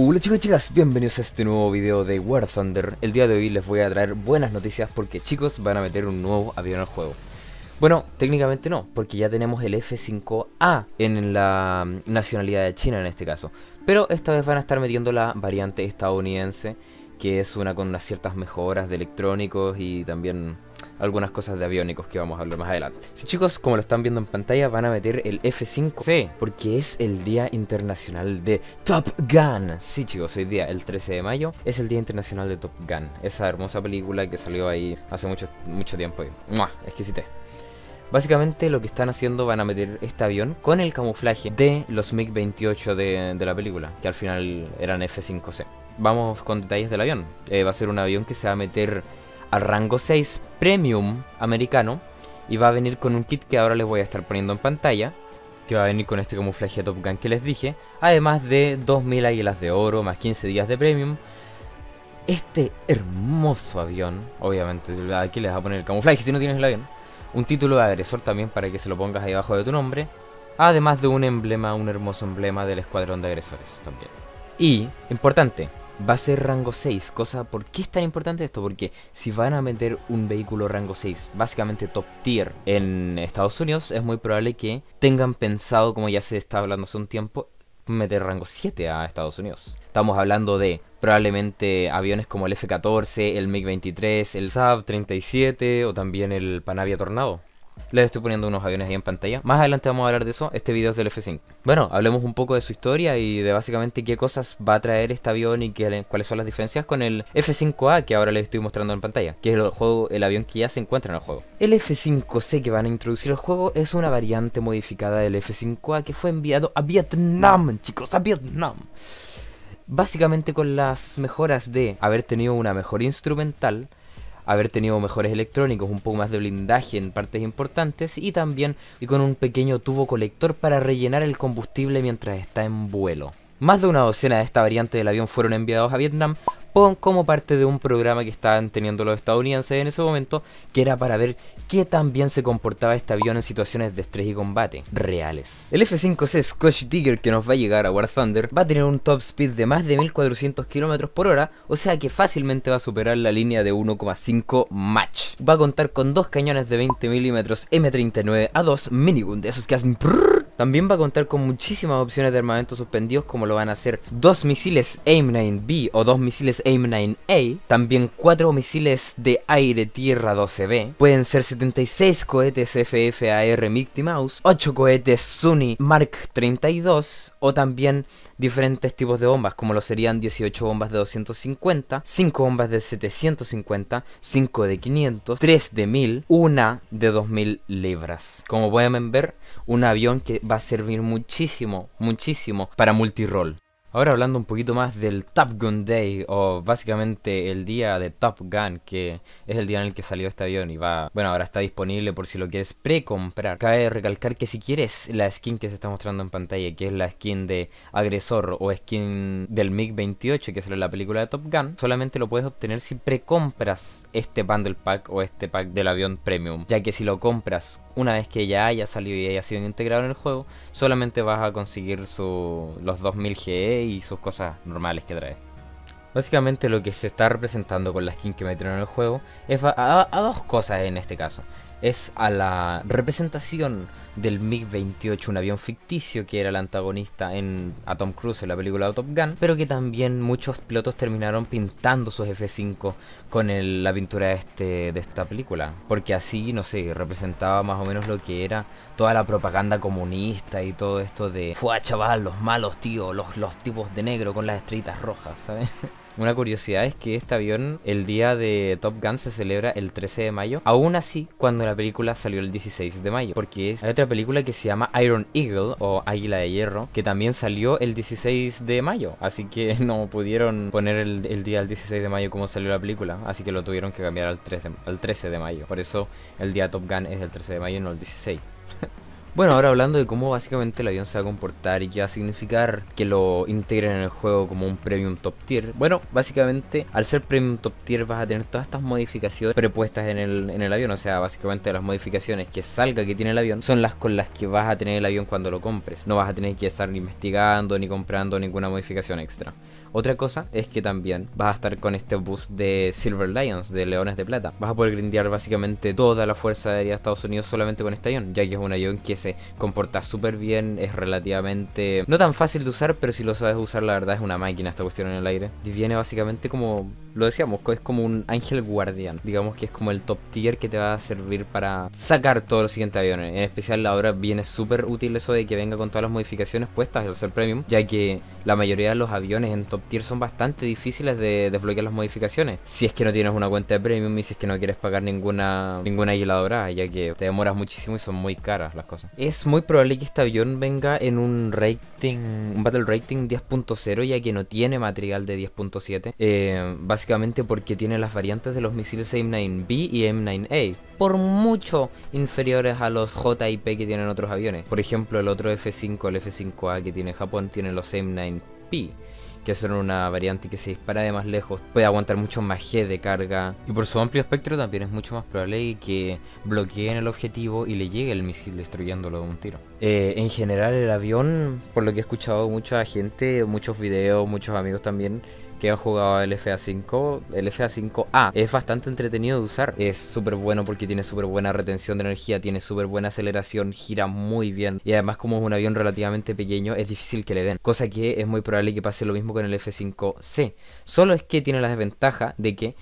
Hola chicos y chicas, bienvenidos a este nuevo video de War Thunder El día de hoy les voy a traer buenas noticias porque chicos van a meter un nuevo avión al juego Bueno, técnicamente no, porque ya tenemos el F5A en la nacionalidad de China en este caso Pero esta vez van a estar metiendo la variante estadounidense Que es una con unas ciertas mejoras de electrónicos y también algunas cosas de aviónicos que vamos a hablar más adelante. Sí, chicos, como lo están viendo en pantalla, van a meter el F5. c Porque es el Día Internacional de Top Gun. Sí, chicos, hoy día, el 13 de mayo, es el Día Internacional de Top Gun. Esa hermosa película que salió ahí hace mucho, mucho tiempo. Y, ¡mua! Básicamente lo que están haciendo van a meter este avión con el camuflaje de los MiG-28 de, la película, que al final eran F-5C. Vamos con detalles del avión. Eh, va a ser un avión que se va a meter al rango 6 Premium americano y va a venir con un kit que ahora les voy a estar poniendo en pantalla que va a venir con este camuflaje Top Gun que les dije además de 2000 águilas de oro más 15 días de Premium este hermoso avión obviamente aquí les va a poner el camuflaje si no tienes el avión un título de agresor también para que se lo pongas ahí abajo de tu nombre además de un emblema un hermoso emblema del escuadrón de agresores también y importante va a ser rango 6. Cosa, ¿Por qué es tan importante esto? Porque si van a meter un vehículo rango 6, básicamente top tier en Estados Unidos, es muy probable que tengan pensado, como ya se está hablando hace un tiempo, meter rango 7 a Estados Unidos. Estamos hablando de probablemente aviones como el F-14, el MiG-23, el Saab-37 o también el Panavia Tornado. Les estoy poniendo unos aviones ahí en pantalla. Más adelante vamos a hablar de eso. Este video es del F5. Bueno, hablemos un poco de su historia y de básicamente qué cosas va a traer este avión y qué, cuáles son las diferencias con el F5A que ahora les estoy mostrando en pantalla, que es el, juego, el avión que ya se encuentra en el juego. El F5C que van a introducir el juego es una variante modificada del F5A que fue enviado a Vietnam, chicos, a Vietnam básicamente con las mejoras de haber tenido una mejor instrumental, haber tenido mejores electrónicos, un poco más de blindaje en partes importantes y también y con un pequeño tubo colector para rellenar el combustible mientras está en vuelo. Más de una docena de esta variante del avión fueron enviados a Vietnam como parte de un programa que estaban teniendo los estadounidenses en ese momento, que era para ver qué tan bien se comportaba este avión en situaciones de estrés y combate reales. El F-5C Scotch Tiger que nos va a llegar a War Thunder va a tener un top speed de más de 1400 km por hora, o sea que fácilmente va a superar la línea de 1,5 Mach. Va a contar con dos cañones de 20 mm M39A2 minigun de esos que hacen también va a contar con muchísimas opciones de armamento suspendidos como lo van a hacer dos misiles AIM-9B o dos misiles AIM-9A, también cuatro misiles de aire-tierra 12B, pueden ser 76 cohetes FFAR Mighty Mouse, 8 cohetes Sunny Mark 32 o también diferentes tipos de bombas como lo serían 18 bombas de 250, 5 bombas de 750, 5 de 500, 3 de 1000, una de 2000 libras. Como pueden ver, un avión que va a servir muchísimo, muchísimo para multirol. Ahora hablando un poquito más del Top Gun Day, o básicamente el día de Top Gun, que es el día en el que salió este avión y va, bueno, ahora está disponible por si lo quieres precomprar. Cabe recalcar que si quieres la skin que se está mostrando en pantalla, que es la skin de agresor o skin del MiG-28 que sale en la película de Top Gun, solamente lo puedes obtener si precompras este bundle pack o este pack del avión premium, ya que si lo compras una vez que ya haya salido y haya sido integrado en el juego, solamente vas a conseguir su, los 2000 GE y sus cosas normales que trae. Básicamente lo que se está representando con la skin que metieron en el juego es a, dos cosas en este caso es a la representación del MiG-28, un avión ficticio que era el antagonista en a Tom Cruise en la película Top Gun, pero que también muchos pilotos terminaron pintando sus F-5 con la pintura este, de esta película, porque así, no sé, representaba más o menos lo que era toda la propaganda comunista y todo esto de, fue chaval, los malos tíos, los, los tipos de negro con las estrellitas rojas, ¿sabes? Una curiosidad es que este avión, el día de Top Gun se celebra el 13 de mayo, aún así cuando la película salió el 16 de mayo, porque hay otra película que se llama Iron Eagle o Águila de Hierro, que también salió el 16 de mayo, así que no pudieron poner el, día del 16 de mayo como salió la película, así que lo tuvieron que cambiar al, de, al 13 de mayo, por eso el día Top Gun es el 13 de mayo y no el 16. Bueno, ahora hablando de cómo básicamente el avión se va a comportar y qué va a significar que lo integren en el juego como un premium top tier. Bueno, básicamente al ser premium top tier vas a tener todas estas modificaciones prepuestas en el, en el avión. O sea, básicamente las modificaciones que salga que tiene el avión son las con las que vas a tener el avión cuando lo compres. No vas a tener que estar investigando ni comprando ninguna modificación extra. Otra cosa es que también vas a estar con este bus de Silver Lions, de Leones de Plata. Vas a poder grindear básicamente toda la fuerza aérea de Estados Unidos solamente con este avión, ya que es un avión que se comporta súper bien, es relativamente... No tan fácil de usar, pero si lo sabes usar, la verdad es una máquina esta cuestión en el aire. Y viene básicamente como... Lo decíamos, es como un ángel guardián. Digamos que es como el top tier que te va a servir para sacar todos los siguientes aviones. En especial la ahora viene súper útil eso de que venga con todas las modificaciones puestas al ser premium, ya que la mayoría de los aviones en top tier son bastante difíciles de desbloquear las modificaciones. Si es que no tienes una cuenta de premium y si es que no quieres pagar ninguna ninguna aguiladora, ya que te demoras muchísimo y son muy caras las cosas. Es muy probable que este avión venga en un rating, un battle rating 10.0, ya que no tiene material de 10.7. Eh, básicamente porque tiene las variantes de los misiles M9B y M9A. Por mucho inferiores a los JIP que tienen otros aviones. Por ejemplo, el otro F5, el F5A que tiene Japón, tiene los M9P que son una variante que se dispara de más lejos, puede aguantar mucho más G de carga y por su amplio espectro también es mucho más probable que bloqueen el objetivo y le llegue el misil destruyéndolo de un tiro. Eh, en general el avión, por lo que he escuchado mucha gente, muchos videos, muchos amigos también que han jugado el FA5, el FA5A es bastante entretenido de usar, es súper bueno porque tiene súper buena retención de energía, tiene súper buena aceleración, gira muy bien y además como es un avión relativamente pequeño es difícil que le den, cosa que es muy probable que pase lo mismo con el F5C, solo es que tiene la desventaja de que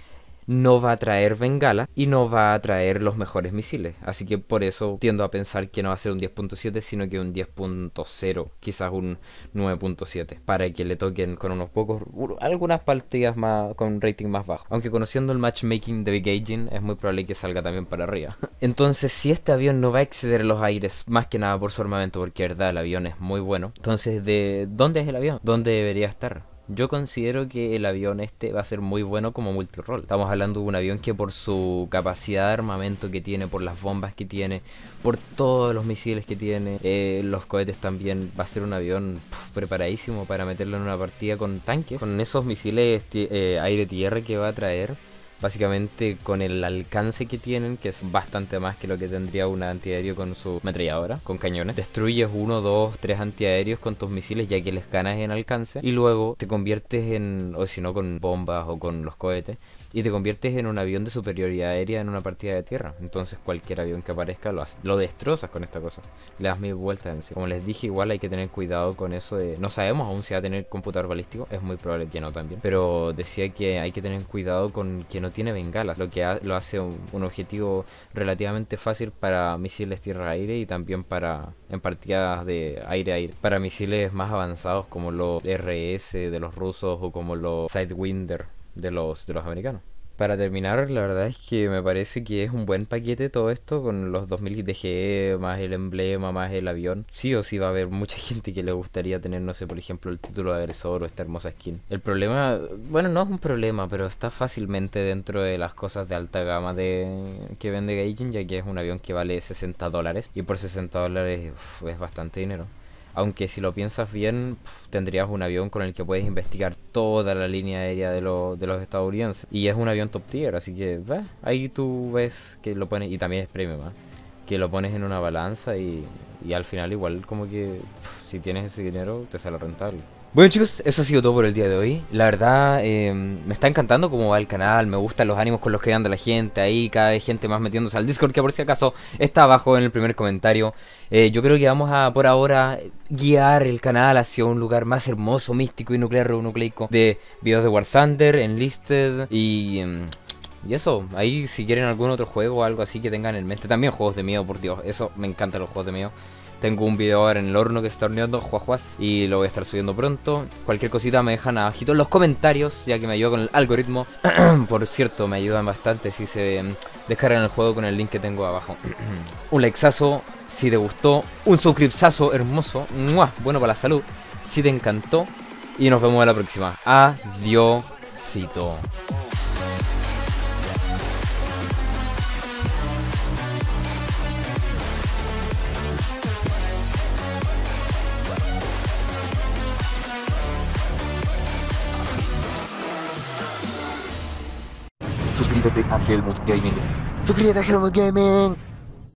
no va a traer bengala y no va a traer los mejores misiles. Así que por eso tiendo a pensar que no va a ser un 10.7, sino que un 10.0, quizás un 9.7, para que le toquen con unos pocos, algunas partidas más con rating más bajo. Aunque conociendo el matchmaking de Big es muy probable que salga también para arriba. Entonces, si este avión no va a exceder los aires, más que nada por su armamento, porque verdad el avión es muy bueno, entonces, ¿de dónde es el avión? ¿Dónde debería estar? Yo considero que el avión este va a ser muy bueno como multirol. Estamos hablando de un avión que por su capacidad de armamento que tiene, por las bombas que tiene, por todos los misiles que tiene, eh, los cohetes también, va a ser un avión preparadísimo para meterlo en una partida con tanques, con esos misiles eh, aire-tierra que va a traer básicamente con el alcance que tienen, que es bastante más que lo que tendría un antiaéreo con su metralladora, con cañones. Destruyes uno, dos, tres antiaéreos con tus misiles ya que les ganas en alcance y luego te conviertes en, o si no, con bombas o con los cohetes, y te conviertes en un avión de superioridad aérea en una partida de tierra. Entonces cualquier avión que aparezca lo, lo destrozas con esta cosa. Le das mil vueltas en sí. Como les dije, igual hay que tener cuidado con eso de... No sabemos aún si va a tener computador balístico, es muy probable que no también. Pero decía que hay que tener cuidado con que no no tiene bengalas, lo que lo hace un, objetivo relativamente fácil para misiles tierra-aire y también para en partidas de aire-aire. Para misiles más avanzados como los RS de los rusos o como los Sidewinder de los, de los americanos para terminar, la verdad es que me parece que es un buen paquete todo esto con los 2000 DGE, más el emblema, más el avión. Sí o sí va a haber mucha gente que le gustaría tener, no sé, por ejemplo, el título de agresor o esta hermosa skin. El problema, bueno, no es un problema, pero está fácilmente dentro de las cosas de alta gama de que vende Gaijin, ya que es un avión que vale 60 dólares y por 60 dólares es bastante dinero. Aunque si lo piensas bien, tendrías un avión con el que puedes investigar toda la línea aérea de, de los estadounidenses. Y es un avión top tier, así que ahí tú ves que lo pones, y también es premium, ¿ah? que lo pones en una balanza y, y al final igual como que si tienes ese dinero te sale rentable. Bueno chicos, eso ha sido todo por el día de hoy. La verdad, eh, me está encantando cómo va el canal, me gustan los ánimos con los que anda la gente ahí, cada vez gente más metiéndose al Discord, que por si acaso está abajo en el primer comentario. Eh, yo creo que vamos a, por ahora, guiar el canal hacia un lugar más hermoso, místico y nuclear o nucleico de videos de War Thunder, Enlisted y... Em, y eso, ahí si quieren algún otro juego o algo así que tengan en mente. También juegos de miedo, por Dios. Eso, me encanta los juegos de miedo. Tengo un video ahora en el horno que se está horneando, juajuaz, y lo voy a estar subiendo pronto. Cualquier cosita me dejan abajito en los comentarios, ya que me ayuda con el algoritmo. Por cierto, me ayudan bastante si se descargan el juego con el link que tengo abajo. un likezazo si te gustó, un suscriptazo hermoso, bueno para la salud, si te encantó. Y nos vemos en la próxima. Adiósito. Big Ham Helmut Gaming. Suscríbete Gaming.